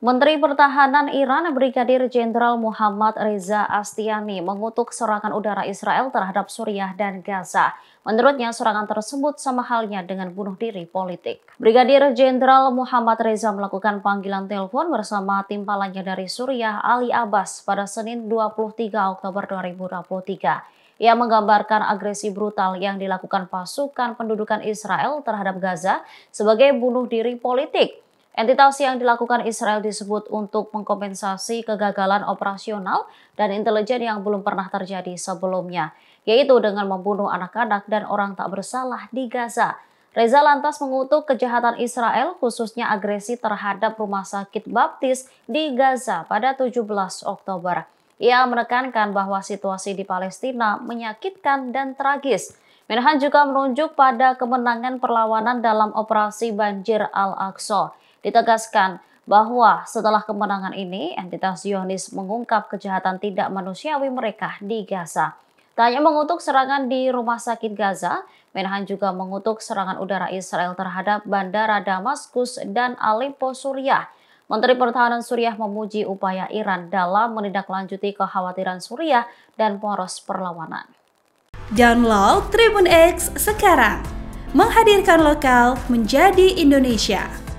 Menteri Pertahanan Iran Brigadir Jenderal Muhammad Reza Astiani mengutuk serangan udara Israel terhadap Suriah dan Gaza. Menurutnya, serangan tersebut sama halnya dengan bunuh diri politik. Brigadir Jenderal Muhammad Reza melakukan panggilan telepon bersama tim palanya dari Suriah Ali Abbas pada Senin 23 Oktober 2023. Ia menggambarkan agresi brutal yang dilakukan pasukan pendudukan Israel terhadap Gaza sebagai bunuh diri politik. Entitas yang dilakukan Israel disebut untuk mengkompensasi kegagalan operasional dan intelijen yang belum pernah terjadi sebelumnya, yaitu dengan membunuh anak-anak dan orang tak bersalah di Gaza. Reza lantas mengutuk kejahatan Israel khususnya agresi terhadap rumah sakit baptis di Gaza pada 17 Oktober. Ia menekankan bahwa situasi di Palestina menyakitkan dan tragis. Menhan juga menunjuk pada kemenangan perlawanan dalam operasi banjir Al-Aqsa. Ditegaskan bahwa setelah kemenangan ini, entitas Zionis mengungkap kejahatan tidak manusiawi mereka di Gaza. Tak hanya mengutuk serangan di rumah sakit Gaza, Menhan juga mengutuk serangan udara Israel terhadap bandara Damaskus dan Aleppo, Suriah. Menteri Pertahanan Suriah memuji upaya Iran dalam menindaklanjuti kekhawatiran Suriah dan poros perlawanan. Download Tribun X sekarang, menghadirkan lokal menjadi Indonesia.